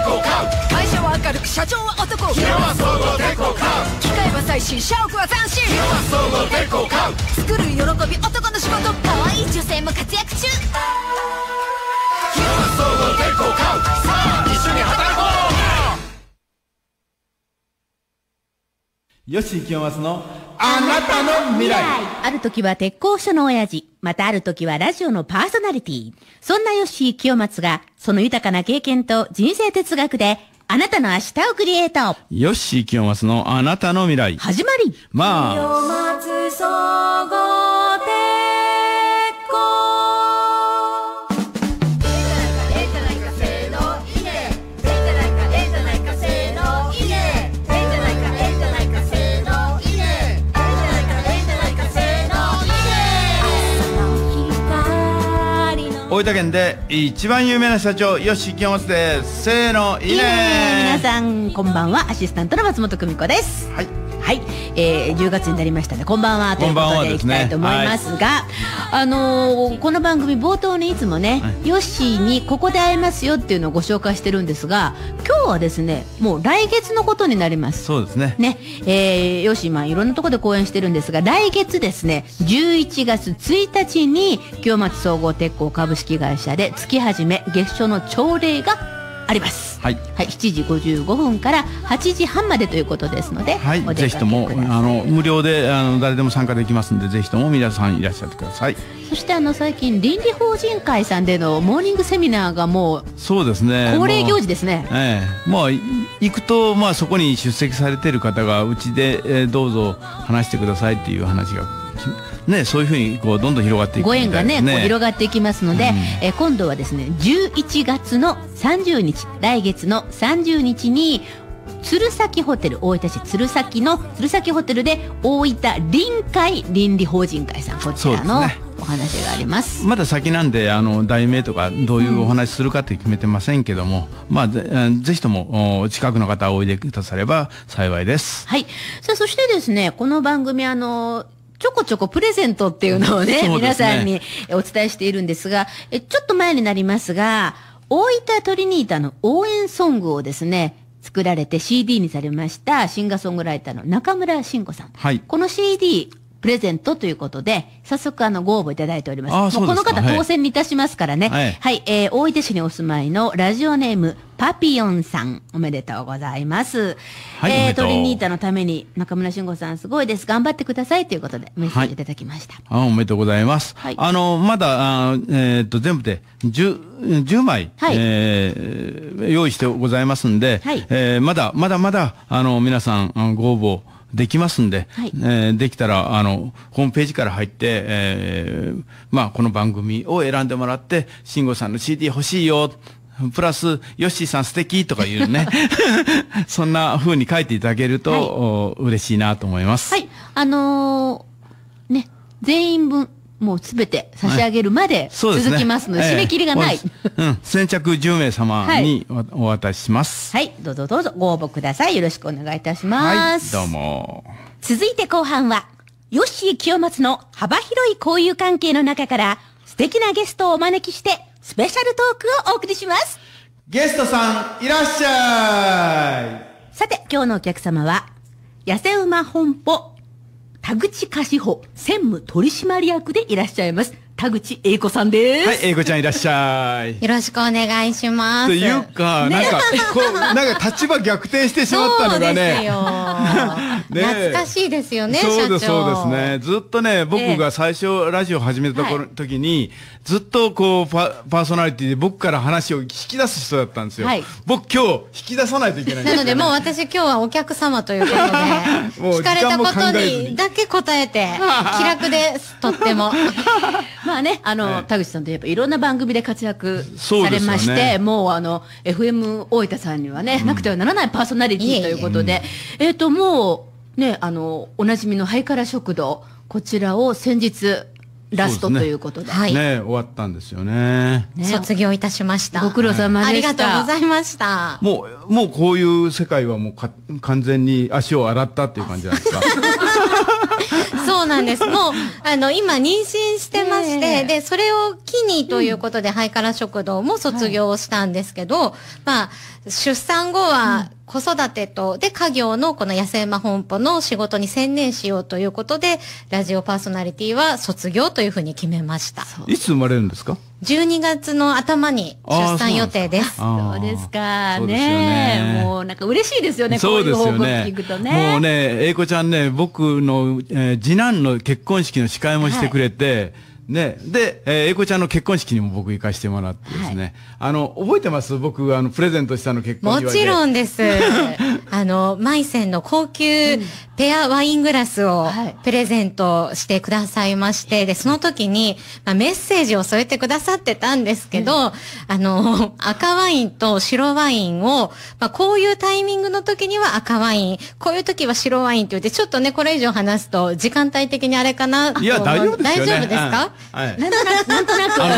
抵抗感会社は明るく社長は男昼は総合抵抗感機械は最新社屋は斬新昼は総合抵抗感作る喜び男の仕事可愛い女性も活躍中昼は総合抵抗感さあ一緒に働こう吉井清正のあなたの未来ある時は鉄工所の親父、またある時はラジオのパーソナリティ。そんな吉井清松が、その豊かな経験と人生哲学で、あなたの明日をクリエイト。吉井清松のあなたの未来。始まり。まあ。清松総合大分県で一番有名な社長吉清松ですせーのいいね皆さんこんばんはアシスタントの松本久美子ですはいはい、えー、10月になりましたねこんばんはということでいきたいと思いますが、あのー、この番組冒頭にいつもね、はい、ヨッシーにここで会えますよっていうのをご紹介してるんですが今日はですねもう来月のことになりますそうですねね、えー、ヨッシーまあいろんなところで講演してるんですが来月ですね11月1日に京松総合鉄鋼株式会社で月初め月初の朝礼があります。はい、はい、7時55分から8時半までということですので、はい、ぜひともあの無料であの誰でも参加できますので、ぜひとも皆さんいらっしゃってください。そしてあの最近倫理法人会さんでのモーニングセミナーがもうそうですね恒例行事ですね。ええ、まあ行くとまあそこに出席されてる方がうちで、えー、どうぞ話してくださいっていう話が。ね、そういうふうにこうどんどん広がっていく、ね、ご縁がねこう広がっていきますので、うん、え今度はですね11月の30日来月の30日に鶴崎ホテル大分市鶴崎の鶴崎ホテルで大分臨海倫理法人会さんこちらの、ね、お話がありますまだ先なんであの題名とかどういうお話するかって決めてませんけども、うん、まあぜぜひとも近くの方おいでくだされば幸いですはいさあそしてですねこの番組あのちょこちょこプレゼントっていうのをね、ね皆さんにお伝えしているんですが、えちょっと前になりますが、大分トリニータの応援ソングをですね、作られて CD にされましたシンガーソングライターの中村慎吾さん。はい、この CD、プレゼントということで、早速あのご応募いただいております。すこの方当選にいたしますからね。はい、はい、えー、大分市にお住まいのラジオネーム、パピオンさん、おめでとうございます。はい、えー、トリニータのために、中村俊吾さん、すごいです。頑張ってくださいということで、メッセージいただきました。はい、あおめでとうございます。はい、あの、まだ、あえっ、と、全部で10、10枚、はい、えー、用意してございますんで、はい、えー、まだ、まだまだ、あの、皆さん、ご応募、できますんで、はい、えー、できたら、あの、ホームページから入って、えー、まあ、この番組を選んでもらって、慎吾さんの CD 欲しいよ、プラス、ヨッシーさん素敵とかいうね、そんな風に書いていただけると、はい、嬉しいなと思います。はい。あのー、ね、全員分。もうすべて差し上げるまで続きますので、はいでね締め切りがない。うん、先着10名様にお渡しします、はい。はい、どうぞどうぞご応募ください。よろしくお願いいたします。はい、どうも。続いて後半は、ヨッシー清松の幅広い交友関係の中から素敵なゲストをお招きしてスペシャルトークをお送りします。ゲストさん、いらっしゃいさて、今日のお客様は、痩せ馬本舗、田口菓子舗専務取締役でいらっしゃいます。田口英子さんです。はい、英子ちゃんいらっしゃい。よろしくお願いします。というか、なんか、こう、なんか立場逆転してしまったのがね。ね懐かしいですよね、そうです、そうですね。ずっとね、僕が最初、ラジオ始めた頃、時に、ずっとこうパ、パーソナリティで僕から話を引き出す人だったんですよ。はい、僕今日、引き出さないといけない、ね、なので、もう私今日はお客様ということで、聞かれたことにだけ答えて、気楽です、とっても。まあね、あの、田口さんといえばいろんな番組で活躍されまして、うね、もうあの、FM 大分さんにはね、うん、なくてはならないパーソナリティということで、うん、えっ、と、もう、ね、あの、おなじみのハイカラ食堂、こちらを先日、ラスト、ということで。ね、終わったんですよね。卒業いたしました。ご苦労様でした、ありがとうございました。もう、もうこういう世界はもう完全に足を洗ったっていう感じじゃないですか。そうなんです。もう、あの、今妊娠してまして、で、それを機にということで、うん、ハイカラ食堂も卒業したんですけど、はい、まあ、出産後は、子育てと、で、家業のこの野生魔本舗の仕事に専念しようということで、ラジオパーソナリティは卒業というふうに決めました。いつ生まれるんですか12月の頭に出産予定です。そうですか。ねねもうなんか嬉しいですよね、そうですよね。聞くとね。もうね、英子ちゃんね、僕の、えー、次男の結婚式の司会もしてくれて、はいね、で、えー、英子ちゃんの結婚式にも僕行かしてもらってですね、はい、あの、覚えてます僕、あの、プレゼントしたの結婚式。もちろんです。あの、マイセンの高級ペアワイングラスをプレゼントしてくださいまして、で、その時に、まあ、メッセージを添えてくださってたんですけど、うん、あの、赤ワインと白ワインを、まあ、こういうタイミングの時には赤ワイン、こういう時は白ワインって言って、ちょっとね、これ以上話すと時間帯的にあれかないや、大丈夫です、ね、大丈夫ですか、うんはい、なんとなく、んとなく。あ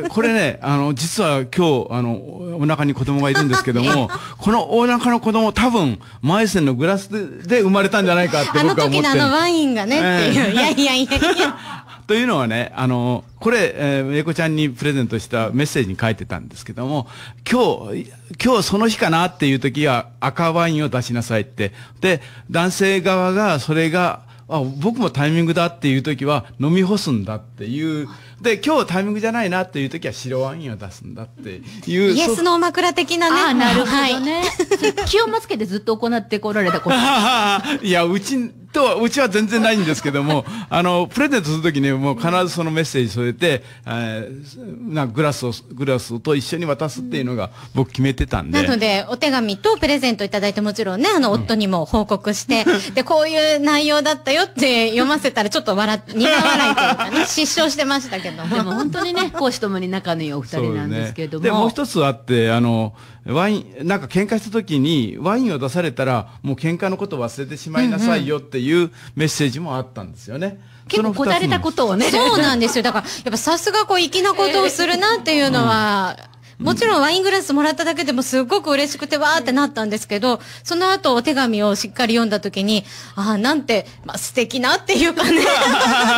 の、これね、あの、実は今日、あの、お腹に子供がいるんですけども、このお腹の子供、多分、前線のグラスで生まれたんじゃないかって僕は思ってあの時のあのワインがね、っていう。いやいやいやいや。というのはね、あの、これ、えー、英子ちゃんにプレゼントしたメッセージに書いてたんですけども、今日、今日その日かなっていう時は赤ワインを出しなさいって。で、男性側がそれがあ僕もタイミングだっていう時は飲み干すんだっていうで今日タイミングじゃないなという時は白ワインを出すんだっていうイエスの枕的なねあなるほどね、はい、気をつけてずっと行ってこられたこと いやうちとはうちは全然ないんですけども あのプレゼントする時にもう必ずそのメッセージ添えて、えー、なグラスをグラスと一緒に渡すっていうのが僕決めてたんで、なのでお手紙とプレゼントいただいてもちろんねあの夫にも報告して、うん、でこういう内容だったよって読ませたらちょっと笑苦笑いというかね失笑してましたけどけどでも本当にね、公私ともに仲のいいお二人なんですけれども。で、もう一つあって、あの、ワイン、なんか喧嘩した時にワインを出されたら、もう喧嘩のこと忘れてしまいなさいよっていうメッセージもあったんですよね。うんうん結構こだれたことをね。そうなんですよ。だから、やっぱさすがこう、粋なことをするなっていうのは、もちろんワイングラスもらっただけでもすごく嬉しくてわーってなったんですけど、その後お手紙をしっかり読んだ時に、ああ、なんて、まあ、素敵なっていうかね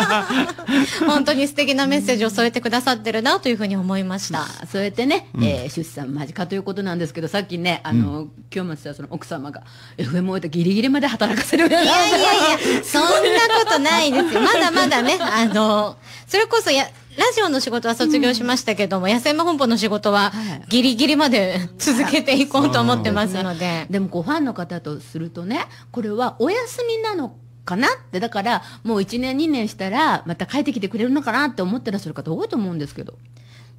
本当に素敵なメッセージを添えてくださってるなというふうに思いました。そうやってね、うん、えー、出産間近ということなんですけど、さっきね、あの、うん、清松さんその奥様が f m えてギリギリまで働かせるいやいやいや、そんなことないですよ。まだまだね、あの、それこそや、ラジオの仕事は卒業しましたけども、うん、野生の本舗の仕事はギリギリまで 続けていこうと思ってますので。でもこうファンの方とするとね、これはお休みなのかなって、だから、もう1年2年したら、また帰ってきてくれるのかなって思ってらっしゃる方多いと思うんですけど。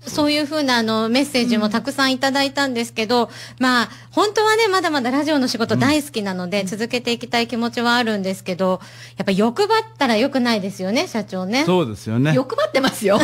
そういうふうなあのメッセージもたくさんいただいたんですけど、うん、まあ、本当はね、まだまだラジオの仕事大好きなので、うん、続けていきたい気持ちはあるんですけど、やっぱ欲張ったら良くないですよね、社長ね。そうですよね。欲張ってますよ。で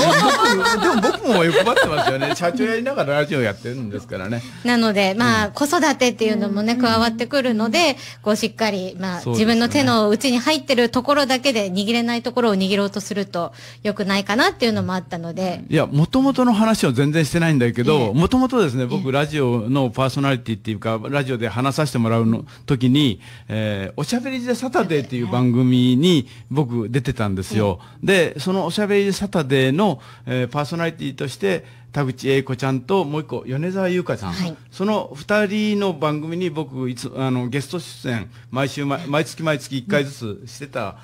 も僕も欲張ってますよね。社長やりながらラジオやってるんですからね。なので、まあ、うん、子育てっていうのもね、加わってくるので、こうしっかり、まあ、ね、自分の手の内に入ってるところだけで握れないところを握ろうとすると良くないかなっていうのもあったので。いや、もともとの話話を全然してないんだけど、もともとですね、僕、ラジオのパーソナリティっていうか、ラジオで話させてもらうの時に、えー、おしゃべりでサタデーっていう番組に僕出てたんですよ。で、そのおしゃべりでサタデーの、えー、パーソナリティとして、田口英子ちゃんともう一個米沢優香さん、はい、その二人の番組に僕いつあのゲスト出演毎週毎月毎月一回ずつしてた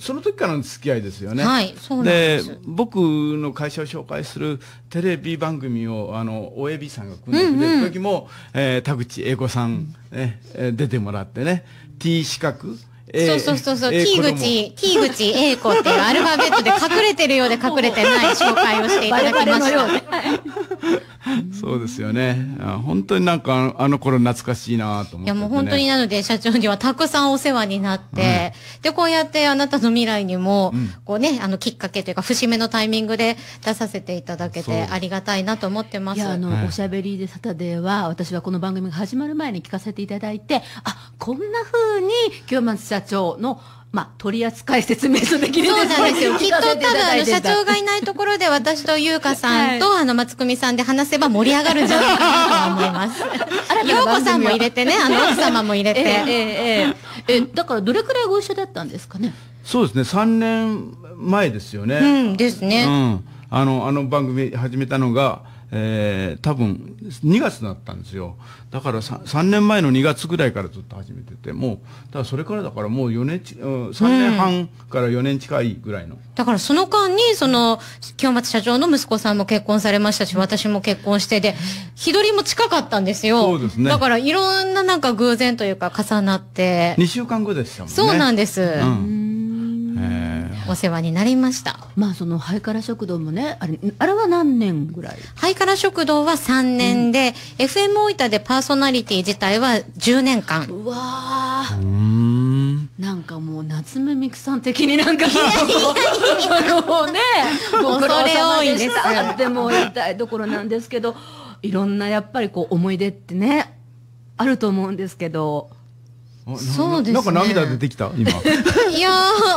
その時からの付き合いですよね。はい、そうで僕の会社を紹介するテレビ番組を、あの、おえびさんが組んでくれる時も、うんうん、えー、田口英子さん、ね、出てもらってね、T 資格、えー、そうそうそうそう、えー、T 口、T 口 A 子っていうアルファベットで隠れてるようで隠れてない紹介をしていただきました。そうですよね。本当になんかあの頃懐かしいなと思って、ね、いやもう本当になので社長にはたくさんお世話になって、で、こうやってあなたの未来にも、うこうね、あのきっかけというか節目のタイミングで出させていただけてありがたいなと思ってます。いや、あの、はい、おしゃべりでサタデーは私はこの番組が始まる前に聞かせていただいて、あ、こんな風に今日松社長の、まあ、取扱説明書的にそうなんですよ。きっと多分、あの、社長がいないところで、私と優香さんと、はい、あの、松組さんで話せば盛り上がるんじゃないかなと思います。ようこさんも入れてね、あの、奥様も入れて。えー、えー、えー、だから、どれくらいご一緒だったんですかねそうですね、3年前ですよね。うん、ですね。うん。あの、あの番組始めたのが、えー、多分2月だったんですよだから 3, 3, 年前の2月ぐらいからずっと始めててもうだそれからだからもう4年ち、うん、3年半から4年近いぐらいの、うん、だからその間にその清松社長の息子さんも結婚されましたし私も結婚してで日取りも近かったんですよそうですねだからいろんななんか偶然というか重なって2週間後でしたもんねそうなんです、うん、えお世話になりましたまあそのハイカラ食堂もねあれあれは何年ぐらいハイカラ食堂は3年で、うん、FM 大分でパーソナリティ自体は10年間うわなんかもう夏目みくさん的になんかもう ねごれ多いでしたってもう言いたいところなんですけどいろんなやっぱりこう思い出ってねあると思うんですけどそうです、ね、なんか涙出てきた今。いや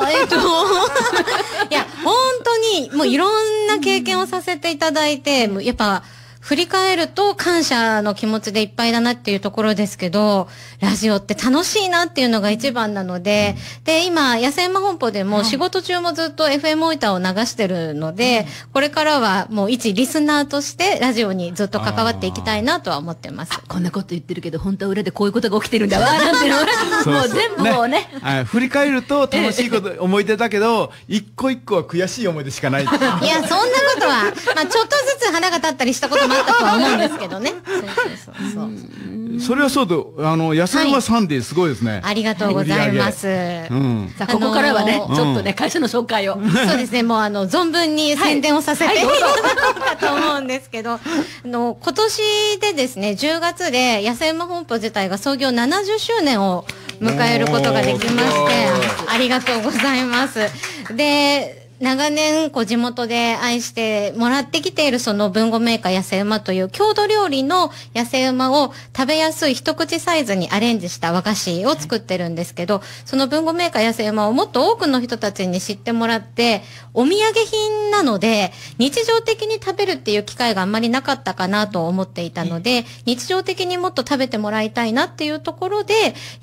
えっと、いや、本当に、もういろんな経験をさせていただいて、もうやっぱ、振り返ると感謝の気持ちでいっぱいだなっていうところですけど、ラジオって楽しいなっていうのが一番なので、うん、で、今、野生魔本舗でも仕事中もずっと FM オイターを流してるので、うん、これからはもう一リスナーとしてラジオにずっと関わっていきたいなとは思ってます。こんなこと言ってるけど、本当は裏でこういうことが起きてるんだわ、なんていうのもう全部もうね。ね振り返ると楽しいこと、思い出だけど、一個一個は悔しい思い出しかない。いや、そんなことは、まあちょっとずつ花が立ったりしたこともと思うんですけどね。そうそうそうそれはそうと、あの、野菜はサンデーすごいですね。ありがとうございます。さあ、ここからはね、ちょっとね、会社の紹介を。そうですね、もうあの、存分に宣伝をさせていただこうかと思うんですけど、あの、今年でですね、10月で野生馬本舗自体が創業70周年を迎えることができましてありがとうございます。で、長年こう地元で愛してもらってきているその文語メーカー野生馬という郷土料理の野生馬を食べやすい一口サイズにアレンジした和菓子を作ってるんですけど、その文語メーカー野生馬をもっと多くの人たちに知ってもらって、お土産品なので日常的に食べるっていう機会があんまりなかったかなと思っていたので、日常的にもっと食べてもらいたいなっていうところで、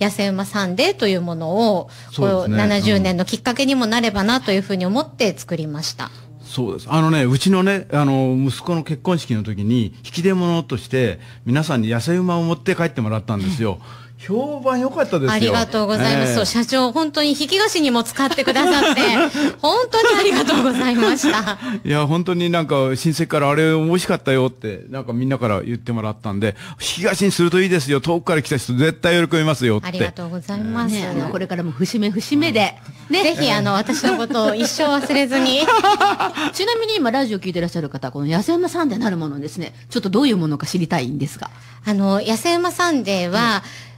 野生馬サンデーというものを、こう70年のきっかけにもなればなというふうに思ってて作りました。そうです。あのね、うちのね、あの、息子の結婚式の時に、引き出物として、皆さんに野生馬を持って帰ってもらったんですよ。評判良かったですありがとうございます。えー、社長、本当に引き菓子にも使ってくださって、本当にありがとうございました。いや、本当になんか、親戚からあれ美味しかったよって、なんかみんなから言ってもらったんで、引き菓子にするといいですよ。遠くから来た人絶対喜びますよって。ありがとうございます。えー、ね、あのこれからも節目節目で、ね、ぜひ、あの、私のことを一生忘れずに。ちなみに今、ラジオ聞いてらっしゃる方、この野生山サンデーなるものですね、ちょっとどういうものか知りたいんですが。あの、野生山サンデーは、うん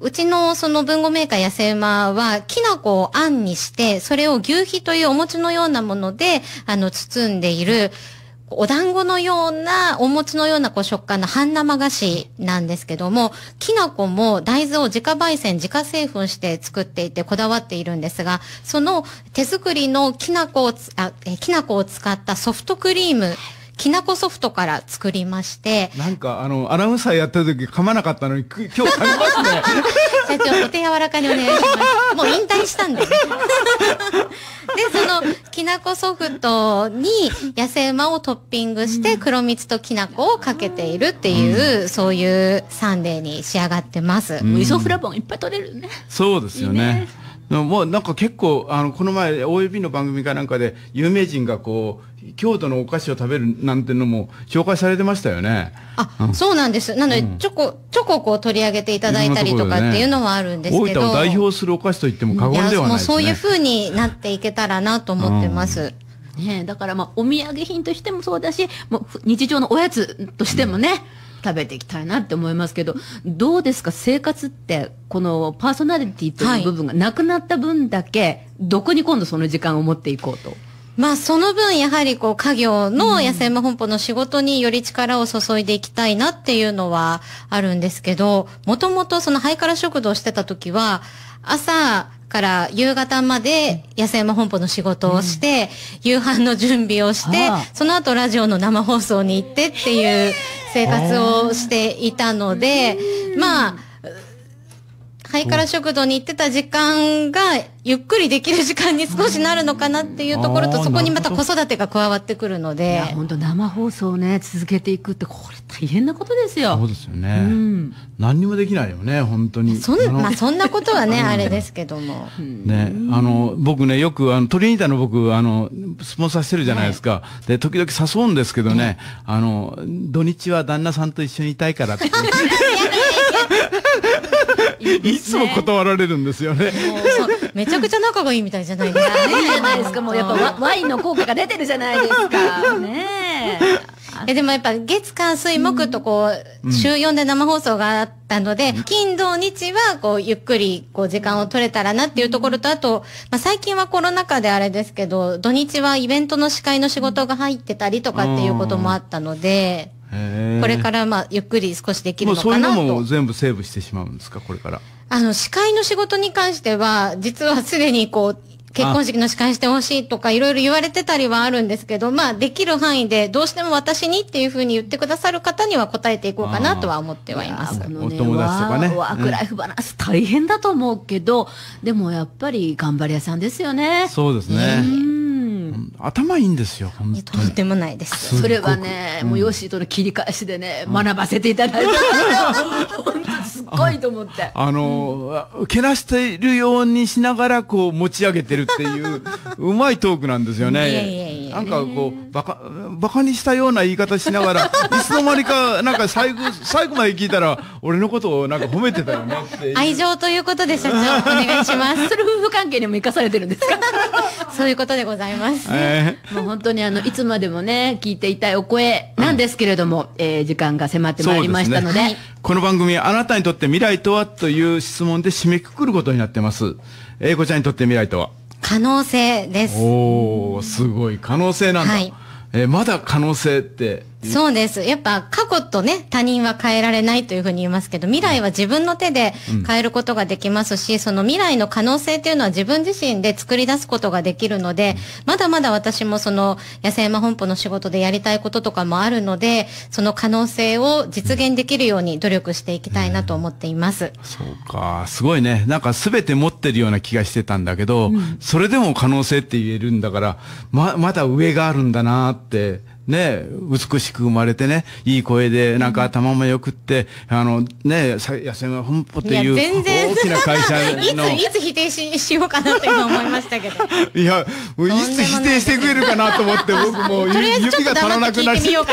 うちのその文豪メーカー野生馬は、きな粉をあんにして、それを牛皮というお餅のようなもので、あの、包んでいる、お団子のような、お餅のようなこう食感の半生菓子なんですけども、きな粉も大豆を自家焙煎、自家製粉して作っていてこだわっているんですが、その手作りのきな粉をあえきな粉を使ったソフトクリームきなこソフトから作りまして。なんか、あの、アナウンサーやってる時噛まなかったのに、今日噛みますね。社長、お手柔らかにお願いします。もう引退したんで、ね。で、その、きなこソフトに野生馬をトッピングして、黒蜜ときなこをかけているっていう、うん、そういうサンデーに仕上がってます。味噌フラボンいっぱい取れるね。そうですよね。いいねもうなんか結構、あの、この前、OAB の番組かなんかで、有名人がこう、京都のお菓子を食べるなんてのも紹介されてましたよね。あ、うん、そうなんです。なので、チョコ、チョコをこう取り上げていただいたりとかっていうのはあるんですけど。大分を代表するお菓子と言っても過言ではない、ね、そういうふうになっていけたらなと思ってます。うん、ねだからまあ、お土産品としてもそうだし、もう日常のおやつとしてもね、う食べていきたいなって思いますけど、どうですか生活って、このパーソナリティという部分がなくなった分だけ、どこに今度その時間を持っていこうと。まあその分やはりこう家業の野生山本舗の仕事により力を注いでいきたいなっていうのはあるんですけど、もともとそのハイカラ食堂してた時は、朝、から夕方まで野生馬本舗の仕事をして、夕飯の準備をして、その後ラジオの生放送に行ってっていう生活をしていたので、まあ、ハイカラ食堂に行ってた時間が、ゆっくりできる時間に少しなるのかなっていうところと、そこにまた子育てが加わってくるので。本当生放送ね、続けていくって、これ大変なことですよ。そうですよね。うん、何にもできないよね、本当に。そん、まあ、そんなことはね、あれですけども。ね、あの、僕ね、よく、あの、トリニータの僕、あの、スポンサーしてるじゃないですか。で、時々誘うんですけどね、あの、土日は旦那さんと一緒にいたいからって。いつも断られるんですよね。めちゃくちゃ仲がいいみたいじゃないですか。いいじゃないですか。もうやっぱワインの効果が出てるじゃないですか。ねえ。でもやっぱ月火水木とこう、週4で生放送があったので、金土日はこうゆっくりこう時間を取れたらなっていうところと、あと、まあ、最近はコロナ禍であれですけど、土日はイベントの司会の仕事が入ってたりとかっていうこともあったので、これからまあゆっくり少しできるのかなと。そういうのも全部セーブしてしまうんですかこれから。あの司会の仕事に関しては実はすでにこう結婚式の司会してほしいとかいろいろ言われてたりはあるんですけど、まあできる範囲でどうしても私にっていうふうに言ってくださる方には答えていこうかなとは思ってはいます。お友達とかね。ワークライフバランス大変だと思うけど、うん、でもやっぱり頑張り屋さんですよね。そうですね。頭いいんですよ本当にとてもないですそれはね、うん、もうヨッシーとの切り返しでね、うん、学ばせていただいた本当すっごいと思ってあの、うん、けなしているようにしながらこう持ち上げてるっていう うまいトークなんですよねいやいやいやなんかこう、バカ、バカにしたような言い方しながら、いつの間にか、なんか最後、最後まで聞いたら、俺のことをなんか褒めてたよねって。愛情ということで社長、お願いします。それ夫婦関係にも生かされてるんですか そういうことでございます、ね、えー、もう本当にあの、いつまでもね、聞いていたいお声なんですけれども、うん、えー、時間が迫ってまいりましたので、ねこの番組、あなたにとって未来とはという質問で締めくくることになってます。英子ちゃんにとって未来とは可能性です。おお、すごい可能性なんだ。はい、えー、まだ可能性ってそうです。やっぱ過去とね、他人は変えられないというふうに言いますけど、未来は自分の手で変えることができますし、うん、その未来の可能性っていうのは自分自身で作り出すことができるので、まだまだ私もその野生山本舗の仕事でやりたいこととかもあるので、その可能性を実現できるように努力していきたいなと思っています。うん、そうか。すごいね。なんか全て持ってるような気がしてたんだけど、うん、それでも可能性って言えるんだから、ま、まだ上があるんだなって、ね、美しく生まれてね、いい声で、なんか頭もよくって、あの、ね、野生が本舗っていう大きな会社の。いつ、いつ否定ししようかなと今思いましたけど。いや、もいつ否定してくれるかなと思って、僕もう指が足らなくなっちゃっ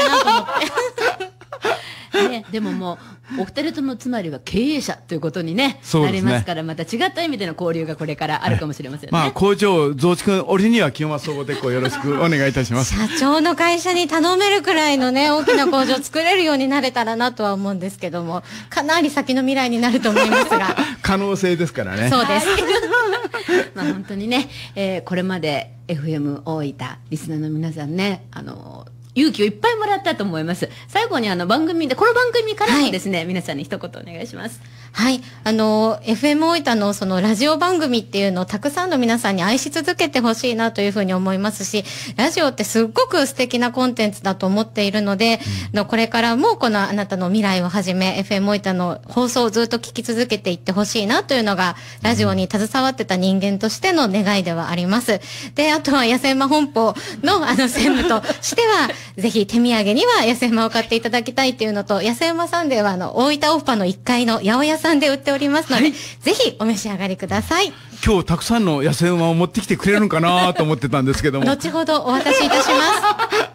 ね、でももう、お二人ともつまりは経営者ということにね、ねなりますから、また違った意味での交流がこれからあるかもしれませんね。まあ、工場増築、俺には清正総合鉄工よろしくお願いいたします。社長の会社に頼めるくらいのね、大きな工場作れるようになれたらなとは思うんですけども、かなり先の未来になると思いますが。可能性ですからね。そうです。まあ本当にね、えー、これまで FM 大分リスナーの皆さんね、あのー勇気をいっぱいもらったと思います。最後にあの番組で、この番組からもですね、はい、皆さんに一言お願いします。はい。あの、FM 大分のそのラジオ番組っていうのをたくさんの皆さんに愛し続けてほしいなというふうに思いますし、ラジオってすっごく素敵なコンテンツだと思っているので、うこれからもこのあなたの未来をはじめ、FM 大分の放送をずっと聞き続けていってほしいなというのが、ラジオに携わってた人間としての願いではあります。で、あとは野生魔本舗のあの専務としては、ぜひ手土産には野生馬を買っていただきたいっていうのと、野山サンデーはあの、大分オフパの1階の八百屋さんで売っておりますので、はい、ぜひお召し上がりください。今日たくさんの野生馬を持ってきてくれるのかなと思ってたんですけども。後ほどお渡しいたし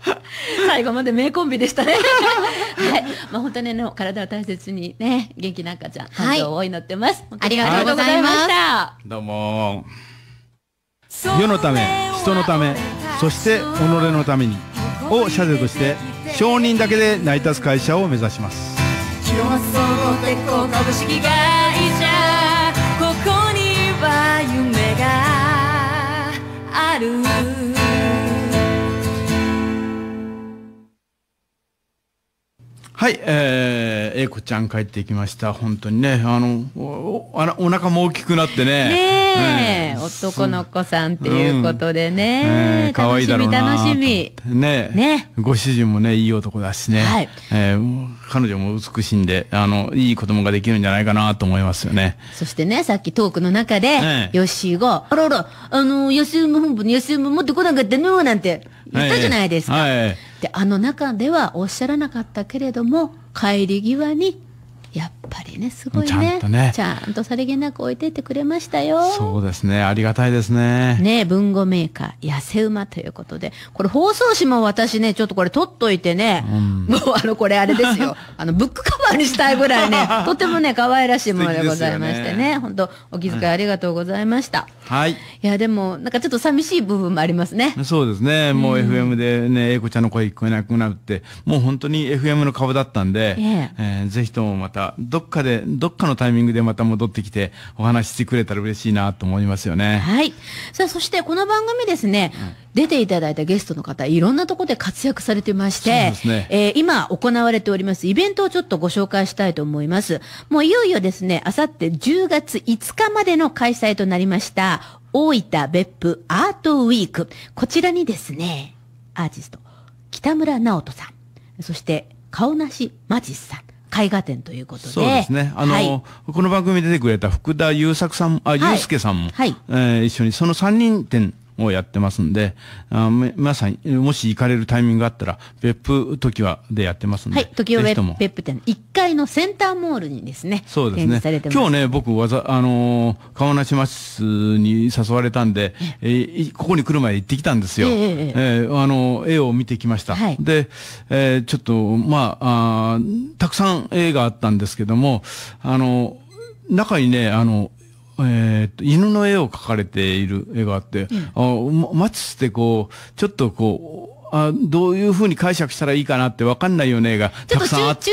ます。最後まで名コンビでしたね。はい。まあ本当にね、体を大切にね、元気な赤ちゃん、誕生を祈ってます。はい、ありがとうございました。どうも。世のため、人のため、そして己のために。を社是として承認だけで成り立つ会社を目指しますここには夢があるはい、えー、英子ちゃん帰ってきました。本当にね、あの、おおお腹も大きくなってね。ねえ、うん、男の子さんっていうことでね。可、うん、えー、いだろうな。楽しみ、ねねご主人もね、いい男だしね。はい、えー、彼女も美しいんで、あの、いい子供ができるんじゃないかなと思いますよね。そしてね、さっきトークの中で、ヨッシーが、あらら、あの、安山本部の安も持ってこなかったのなんて言ったじゃないですか。はい、はいであの中ではおっしゃらなかったけれども帰り際にやっぱりねすごいねちゃんとねちゃんとさりげなく置いてってくれましたよそうですねありがたいですねね文語メーカー痩せ馬ということでこれ放送紙も私ねちょっとこれ取っといてね、うん、もうあのこれあれですよ あのブックカバーにしたいぐらいね とてもね可愛らしいものでございましてねね本当お気遣いありがとうございました、はい、いやでもなんかちょっと寂しい部分もありますねそうですねもう FM でね英子ちゃんの声聞こえなくなってもう本当に FM の顔だったんで、ええー、ぜひともまたどどっかで、どっかのタイミングでまた戻ってきて、お話ししてくれたら嬉しいなと思いますよね。はい。さあ、そしてこの番組ですね、出ていただいたゲストの方、いろんなとこで活躍されてまして、ね、えー、今行われておりますイベントをちょっとご紹介したいと思います。もういよいよですね、あさって10月5日までの開催となりました、大分別府アートウィーク。こちらにですね、アーティスト、北村直人さん、そして、顔なしマジスさん、絵画展ということで。そうですね。あの、はい、この番組に出てくれた福田優作さん、あ、祐介さんも、はい、えー、一緒にその三人展をやってますんで、あ皆さん、もし行かれるタイミングがあったら、別府時はでやってますんで。はい、時は別府店、1階のセンターモールにですね、そうですね。す今日ね、僕、わざ、あのー、川梨町に誘われたんで、えー、ここに来る前行ってきたんですよ。えー、えー、あのー、絵を見てきました。はい、で、えー、ちょっと、まああ、たくさん絵があったんですけども、あのー、中にね、あの、えーと、犬の絵を描かれている絵があって、うん、あマチってこう、ちょっとこう、あどういうふうに解釈したらいいかなって分かんないよねが、たくさんあって、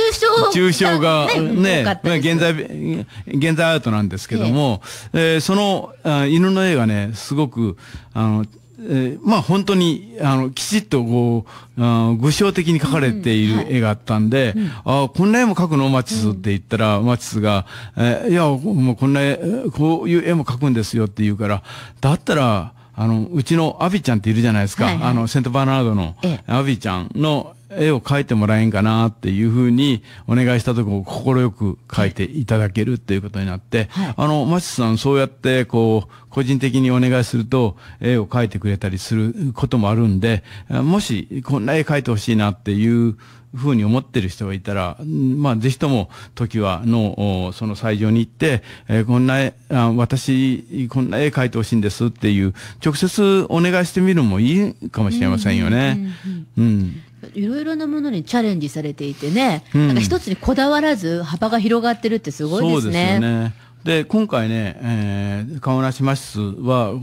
抽象がね、ね現在、現在アートなんですけども、えええー、そのあ犬の絵がね、すごく、あの、えー、まあ本当に、あの、きちっとこう、具象的に描かれている絵があったんで、うんはいああ、こんな絵も描くのマチスって言ったら、マチスが、えー、いや、もうこんな絵、こういう絵も描くんですよって言うから、だったら、あの、うちのアビちゃんっているじゃないですか。はいはい、あの、セントバーナードの、アビちゃんの絵を描いてもらえんかなっていうふうにお願いしたところを快く描いていただけるっていうことになって、はい、あの、マシさんそうやってこう、個人的にお願いすると絵を描いてくれたりすることもあるんで、もしこんな絵描いてほしいなっていうふうに思ってる人がいたら、まあ、ぜひとも、時はの、その斎場に行って、えー、こんな絵あ、私、こんな絵描いてほしいんですっていう、直接お願いしてみるのもいいかもしれませんよね。うんうん、うんうんいろいろなものにチャレンジされていてね、うん、なんか一つにこだわらず幅が広がってるってすごいですね。で、ね、今回ね、えー、河村島室は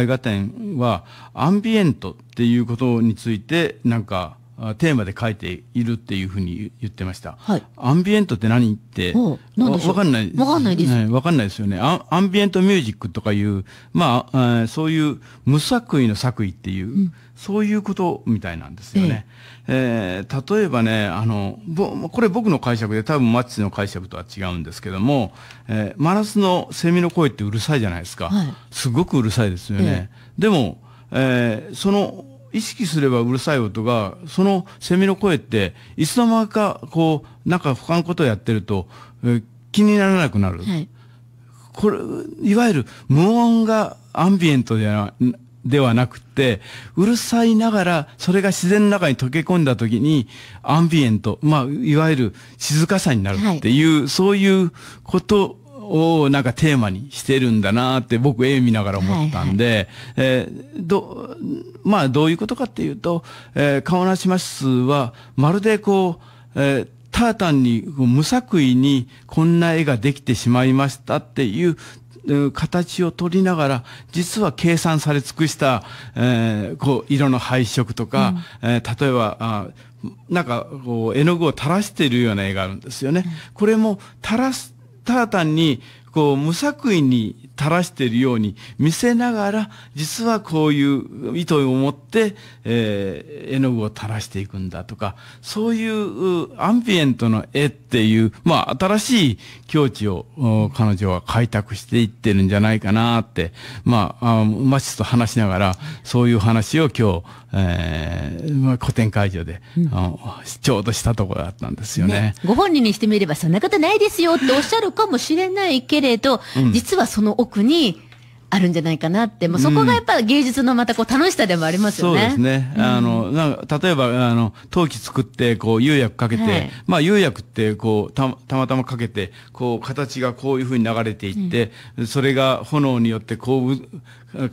絵画展はアンビエントっていうことについてなんかテーマで書いているっていうふうに言ってました。はい、アンビエントって何ってわかんない。わかんないです。わ、ね、かんないですよねア。アンビエントミュージックとかいう、まあ、そういう無作為の作為っていう、うんそういうことみたいなんですよね。ええー、例えばね、あの、ぼ、これ僕の解釈で多分マッチの解釈とは違うんですけども、えー、真夏のセミの声ってうるさいじゃないですか。はい、すごくうるさいですよね。えでも、えー、その、意識すればうるさい音が、そのセミの声って、いつの間にか、こう、なんか他のことをやってると、えー、気にならなくなる。はいこれ、いわゆる無音がアンビエントではではなくて、うるさいながら、それが自然の中に溶け込んだ時に、アンビエント、まあ、いわゆる静かさになるっていう、はい、そういうことをなんかテーマにしてるんだなって僕絵見ながら思ったんで、はいはい、えー、ど、まあどういうことかっていうと、えー、顔なししスはまるでこう、えー、ただ単に無作為にこんな絵ができてしまいましたっていう形を取りながら実は計算され尽くした、えー、こう色の配色とか、うん、えー、例えばあなんかこう絵の具を垂らしているような絵があるんですよね。うん、これも垂らすただ単にこう無作為に垂らしているように見せながら実はこういう意図を持って、えー、絵の具を垂らしていくんだとかそういうアンビエントの絵っていう、まあ、新しい境地を彼女は開拓していってるんじゃないかなって、まあ、うまちと話しながらそういう話を今日えーまあ、個展会場で、うん、ちょうどしたところだったんですよね、ね、ご本人にしてみればそんなことないですよっておっしゃるかもしれないけれど、うん、実はその奥にあるんじゃないかなって、もうそこがやっぱ芸術のまたこう楽しさでもありますよね。そうですね。あの、なんか例えば、あの、陶器作って、こう、釉薬かけて、はい、まあ、釉薬って、こうた、たまたまかけて、こう、形がこういうふうに流れていって、うん、それが炎によって、こう、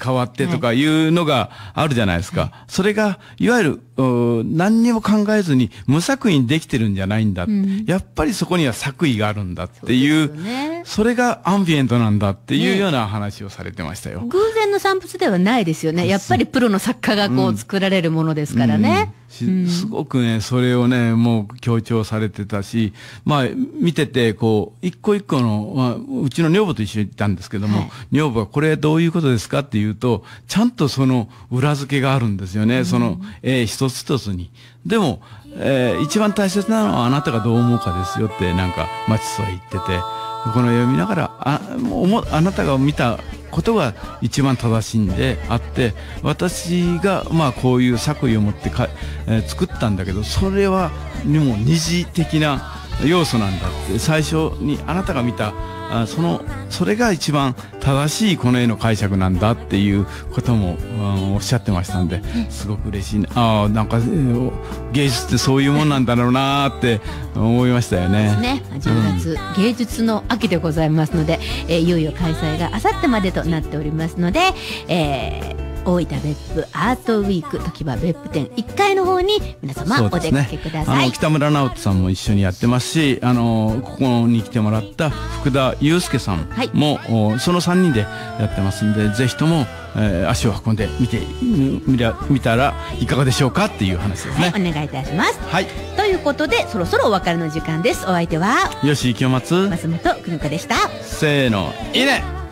変わってとかいうのがあるじゃないですか。はい、それが、いわゆる、何にも考えずに無作為にできてるんじゃないんだ。うん、やっぱりそこには作為があるんだっていう、ね、それがアンビエントなんだっていうような話をされてましたよ。ね、偶然の産物ではないですよね。やっぱりプロの作家がこう作られるものですからね。うんうんすごくね、それをね、もう強調されてたし、まあ、見てて、こう、一個一個の、まあ、うちの女房と一緒に行ったんですけども、はい、女房はこれどういうことですかっていうと、ちゃんとその裏付けがあるんですよね、うん、その、えー、一つ一つに。でも、えー、一番大切なのはあなたがどう思うかですよって、なんか、マチソは言ってて、この読みながらあもうあなたが見たことが一番正しいんであって私がまあこういう作為を持ってか、えー、作ったんだけどそれはもう二次的な要素なんだって最初にあなたが見たあそのそれが一番正しいこの絵の解釈なんだっていうことも、うん、おっしゃってましたんですごく嬉しいあなんか芸術ってそういうもんなんだろうなって思いましたよね。ね10月、うん、芸術の秋でございますので、えー、いよいよ開催があさってまでとなっておりますので、えー大分別府アートウィーク時は別府店1階の方に皆様お出かけください、ね、あの北村直人さんも一緒にやってますしあのここに来てもらった福田祐介さんも、はい、その3人でやってますんでぜひとも、えー、足を運んで見てみら見たらいかがでしょうかっていう話ですね、はい、お願いいたします、はい、ということでそろそろお別れの時間ですお相手は吉井清松松本久美子でしたせーのいいね